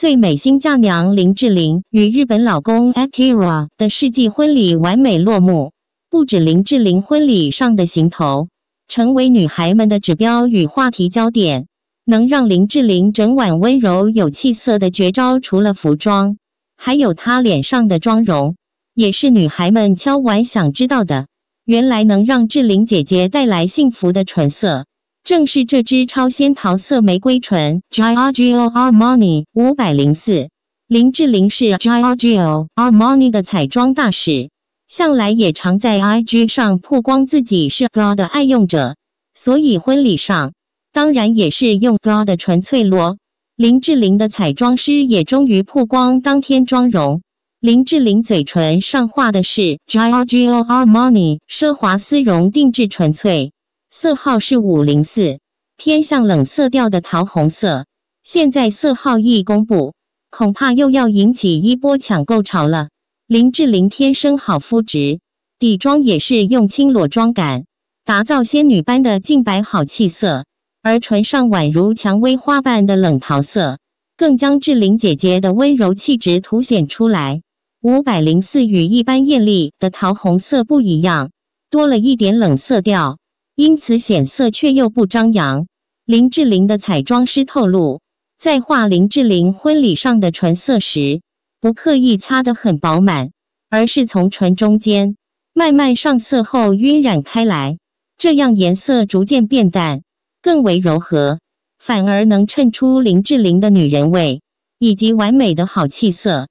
最美新嫁娘林志玲与日本老公 Akira 的世纪婚礼完美落幕。不止林志玲婚礼上的行头，成为女孩们的指标与话题焦点。能让林志玲整晚温柔有气色的绝招，除了服装，还有她脸上的妆容，也是女孩们敲碗想知道的。原来能让志玲姐姐带来幸福的唇色。正是这支超仙桃色玫瑰唇，Giorgio Armani 五百零四。林志玲是 Giorgio Armani 的彩妆大使，向来也常在 IG 上曝光自己是 God 的爱用者，所以婚礼上当然也是用 God 的纯粹罗。林志玲的彩妆师也终于曝光当天妆容，林志玲嘴唇上画的是 Giorgio Armani 奢华丝绒定制纯粹。色号是五零四，偏向冷色调的桃红色。现在色号一公布，恐怕又要引起一波抢购潮了。林志玲天生好肤质，底妆也是用轻裸妆感，打造仙女般的净白好气色。而唇上宛如蔷薇花瓣的冷桃色，更将志玲姐姐的温柔气质凸显出来。五百零四与一般艳丽的桃红色不一样，多了一点冷色调。因此显色却又不张扬。林志玲的彩妆师透露，在画林志玲婚礼上的唇色时，不刻意擦得很饱满，而是从唇中间慢慢上色后晕染开来，这样颜色逐渐变淡，更为柔和，反而能衬出林志玲的女人味以及完美的好气色。